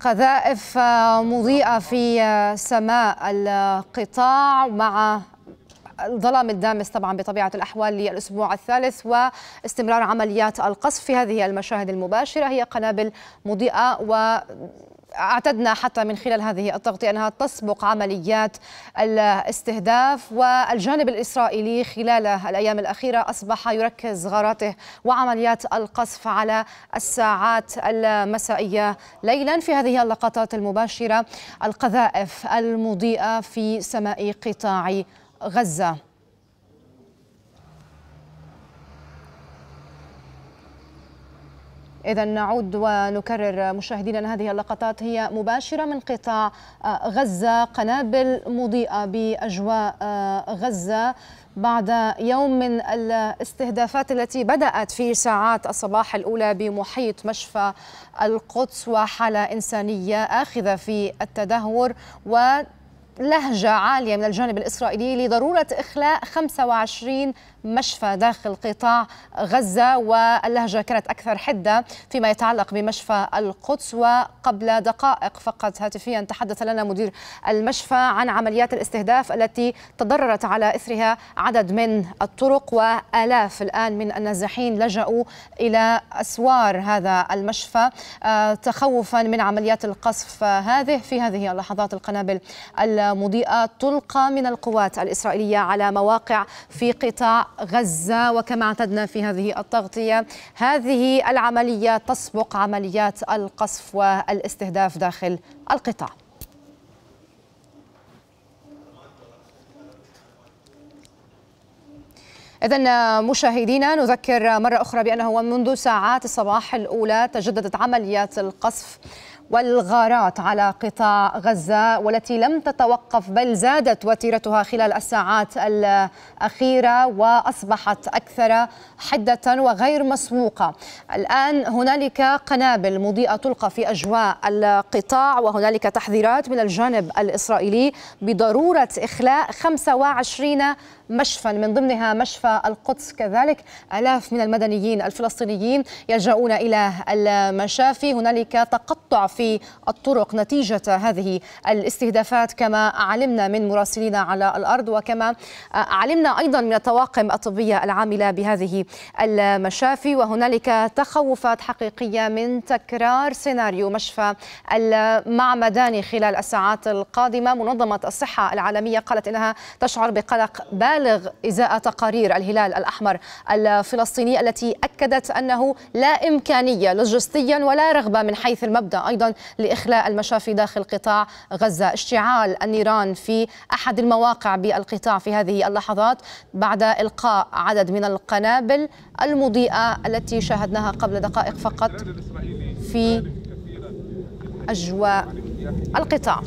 قذائف آه، مضيئة في آه، سماء القطاع مع الظلام الدامس طبعا بطبيعة الأحوال للأسبوع الثالث واستمرار عمليات القصف في هذه المشاهد المباشرة هي قنابل مضيئة و اعتدنا حتى من خلال هذه التغطية أنها تسبق عمليات الاستهداف والجانب الإسرائيلي خلال الأيام الأخيرة أصبح يركز غاراته وعمليات القصف على الساعات المسائية ليلا في هذه اللقطات المباشرة القذائف المضيئة في سماء قطاع غزة إذا نعود ونكرر مشاهدينا أن هذه اللقطات هي مباشرة من قطاع آه، غزة قنابل مضيئة بأجواء آه، غزة بعد يوم من الاستهدافات التي بدأت في ساعات الصباح الأولى بمحيط مشفى القدس وحالة إنسانية آخذة في التدهور و لهجة عالية من الجانب الإسرائيلي لضرورة إخلاء 25 مشفى داخل قطاع غزة واللهجة كانت أكثر حدة فيما يتعلق بمشفى القدس وقبل دقائق فقط هاتفيا تحدث لنا مدير المشفى عن عمليات الاستهداف التي تضررت على إثرها عدد من الطرق وآلاف الآن من النازحين لجأوا إلى أسوار هذا المشفى آه، تخوفا من عمليات القصف هذه في هذه اللحظات القنابل مضيئة تلقى من القوات الإسرائيلية على مواقع في قطاع غزة وكما اعتدنا في هذه التغطية هذه العملية تسبق عمليات القصف والاستهداف داخل القطاع إذا مشاهدينا نذكر مرة أخرى بأنه منذ ساعات الصباح الأولى تجددت عمليات القصف والغارات على قطاع غزة والتي لم تتوقف بل زادت وتيرتها خلال الساعات الأخيرة وأصبحت أكثر حدة وغير مسبوقة الآن هنالك قنابل مضيئة تلقى في أجواء القطاع وهنالك تحذيرات من الجانب الإسرائيلي بضرورة إخلاء 25 مشفى من ضمنها مشفى القدس كذلك آلاف من المدنيين الفلسطينيين يلجؤون إلى المشافي هنالك تقطع في الطرق نتيجة هذه الاستهدافات كما علمنا من مراسلينا على الأرض وكما علمنا أيضا من الطواقم الطبية العاملة بهذه المشافي وهنالك تخوفات حقيقية من تكرار سيناريو مشفى المعمداني خلال الساعات القادمة منظمة الصحة العالمية قالت إنها تشعر بقلق بالغ مبالغ إزاء تقارير الهلال الأحمر الفلسطيني التي أكدت أنه لا إمكانية لوجستيا ولا رغبة من حيث المبدأ أيضا لإخلاء المشافي داخل قطاع غزة اشتعال النيران في أحد المواقع بالقطاع في هذه اللحظات بعد إلقاء عدد من القنابل المضيئة التي شاهدناها قبل دقائق فقط في أجواء القطاع